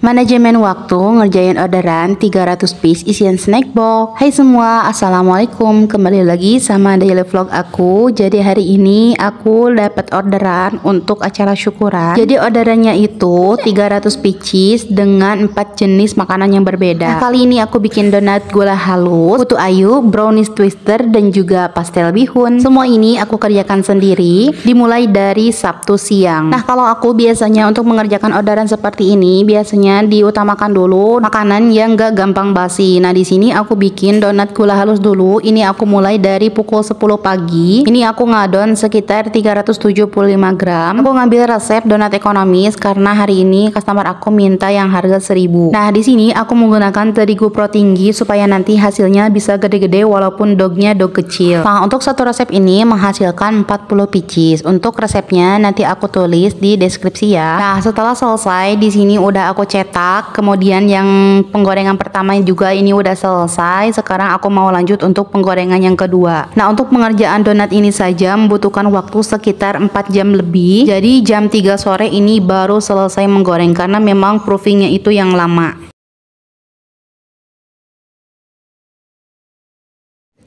Manajemen waktu ngerjain orderan 300 piece isian snack box Hai semua, Assalamualaikum Kembali lagi sama daily vlog aku Jadi hari ini aku dapat orderan untuk acara syukuran Jadi orderannya itu 300 pieces dengan 4 jenis makanan yang berbeda nah, Kali ini aku bikin donat gula halus, putu ayu, brownies twister, dan juga pastel bihun Semua ini aku kerjakan sendiri Dimulai dari Sabtu siang Nah kalau aku biasanya untuk mengerjakan orderan seperti ini Biasanya biasanya diutamakan dulu makanan yang gak gampang basi. Nah, di sini aku bikin donat gula halus dulu. Ini aku mulai dari pukul 10 pagi. Ini aku ngadon sekitar 375 gram. Aku ngambil resep donat ekonomis karena hari ini customer aku minta yang harga 1000. Nah, di sini aku menggunakan terigu pro tinggi supaya nanti hasilnya bisa gede-gede walaupun dognya dog kecil. Nah, untuk satu resep ini menghasilkan 40 pieces. Untuk resepnya nanti aku tulis di deskripsi ya. Nah, setelah selesai di sini udah aku cek cetak kemudian yang penggorengan pertama juga ini udah selesai sekarang aku mau lanjut untuk penggorengan yang kedua nah untuk pengerjaan donat ini saja membutuhkan waktu sekitar 4 jam lebih jadi jam 3 sore ini baru selesai menggoreng karena memang proofingnya itu yang lama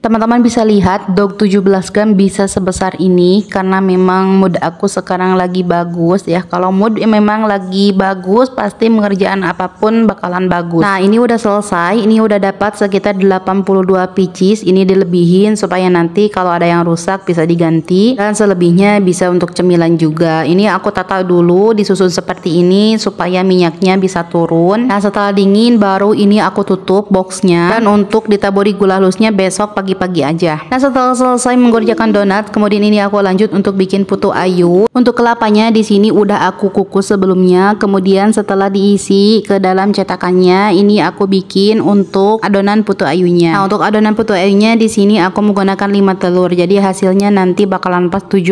Teman-teman bisa lihat dog 17 gram bisa sebesar ini karena memang mood aku sekarang lagi bagus ya. Kalau mood memang lagi bagus pasti mengerjaan apapun bakalan bagus. Nah, ini udah selesai. Ini udah dapat sekitar 82 pieces. Ini dilebihin supaya nanti kalau ada yang rusak bisa diganti dan selebihnya bisa untuk cemilan juga. Ini aku tata dulu disusun seperti ini supaya minyaknya bisa turun. Nah, setelah dingin baru ini aku tutup boxnya dan untuk ditaburi gula halusnya besok pagi pagi-pagi aja. Nah setelah selesai mengerjakan donat, kemudian ini aku lanjut untuk bikin putu ayu. Untuk kelapanya di sini udah aku kukus sebelumnya, kemudian setelah diisi ke dalam cetakannya, ini aku bikin untuk adonan putu ayunya. Nah untuk adonan putu ayunya di sini aku menggunakan 5 telur, jadi hasilnya nanti bakalan pas 75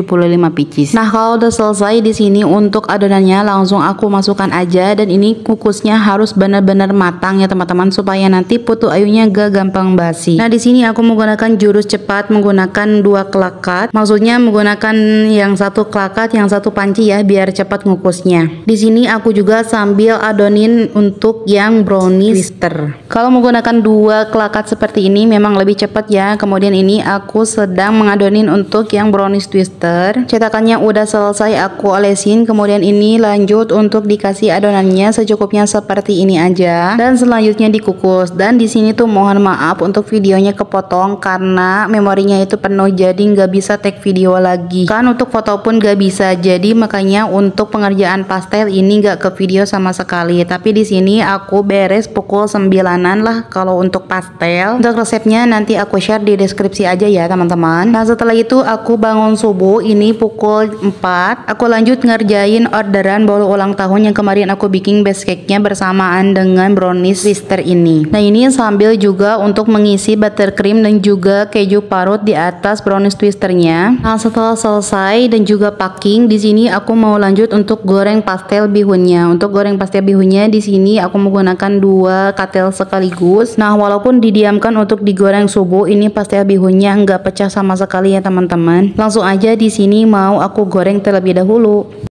pcs. Nah kalau udah selesai di sini untuk adonannya langsung aku masukkan aja dan ini kukusnya harus benar-benar matang ya teman-teman supaya nanti putu ayunya gak gampang basi. Nah di sini aku menggunakan menggunakan jurus cepat menggunakan dua kelakat. Maksudnya menggunakan yang satu kelakat, yang satu panci ya biar cepat ngukusnya. Di sini aku juga sambil adonin untuk yang brownies twister. Kalau menggunakan dua kelakat seperti ini memang lebih cepat ya. Kemudian ini aku sedang mengadonin untuk yang brownies twister. Cetakannya udah selesai aku olesin. Kemudian ini lanjut untuk dikasih adonannya secukupnya seperti ini aja dan selanjutnya dikukus. Dan di sini tuh mohon maaf untuk videonya kepotong karena memorinya itu penuh jadi nggak bisa take video lagi kan untuk foto pun nggak bisa jadi makanya untuk pengerjaan pastel ini nggak ke video sama sekali tapi di sini aku beres pukul sembilanan lah kalau untuk pastel untuk resepnya nanti aku share di deskripsi aja ya teman-teman nah setelah itu aku bangun subuh ini pukul 4 aku lanjut ngerjain orderan bolu ulang tahun yang kemarin aku bikin base cake-nya bersamaan dengan brownies sister ini nah ini sambil juga untuk mengisi buttercream dan juga juga keju parut di atas brownies twisternya. Nah setelah selesai dan juga packing di sini aku mau lanjut untuk goreng pastel bihunnya. Untuk goreng pastel bihunnya di sini aku menggunakan dua katel sekaligus. Nah walaupun didiamkan untuk digoreng subuh ini pastel bihunnya nggak pecah sama sekali ya teman-teman. Langsung aja di sini mau aku goreng terlebih dahulu.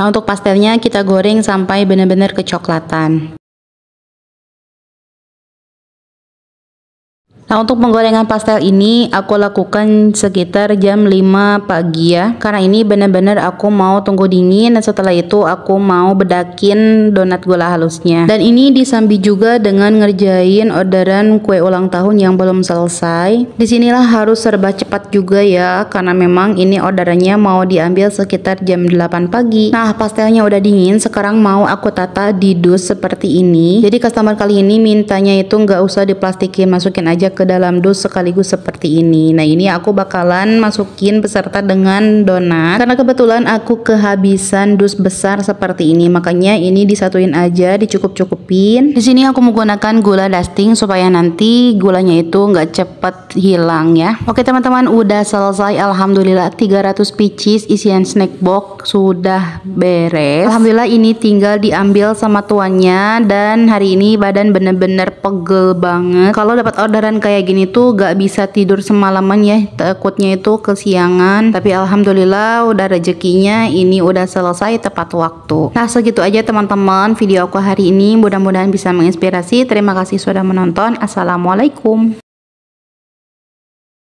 Nah untuk pastelnya kita goreng sampai benar-benar kecoklatan. Nah untuk penggorengan pastel ini aku lakukan sekitar jam 5 pagi ya Karena ini benar-benar aku mau tunggu dingin dan setelah itu aku mau bedakin donat gula halusnya Dan ini disambi juga dengan ngerjain orderan kue ulang tahun yang belum selesai Disinilah harus serba cepat juga ya Karena memang ini orderannya mau diambil sekitar jam 8 pagi Nah pastelnya udah dingin sekarang mau aku tata di dus seperti ini Jadi customer kali ini mintanya itu nggak usah diplastikin masukin aja ke dalam dus sekaligus seperti ini nah ini aku bakalan masukin beserta dengan donat karena kebetulan aku kehabisan dus besar seperti ini makanya ini disatuin aja dicukup-cukupin di sini aku menggunakan gula dusting supaya nanti gulanya itu nggak cepet hilang ya oke teman-teman udah selesai alhamdulillah 300 pcs isian snack box sudah beres alhamdulillah ini tinggal diambil sama tuannya dan hari ini badan bener-bener pegel banget kalau dapat orderan kayak kayak gini tuh gak bisa tidur semalaman ya takutnya itu kesiangan tapi alhamdulillah udah rezekinya ini udah selesai tepat waktu nah segitu aja teman-teman video aku hari ini mudah-mudahan bisa menginspirasi terima kasih sudah menonton assalamualaikum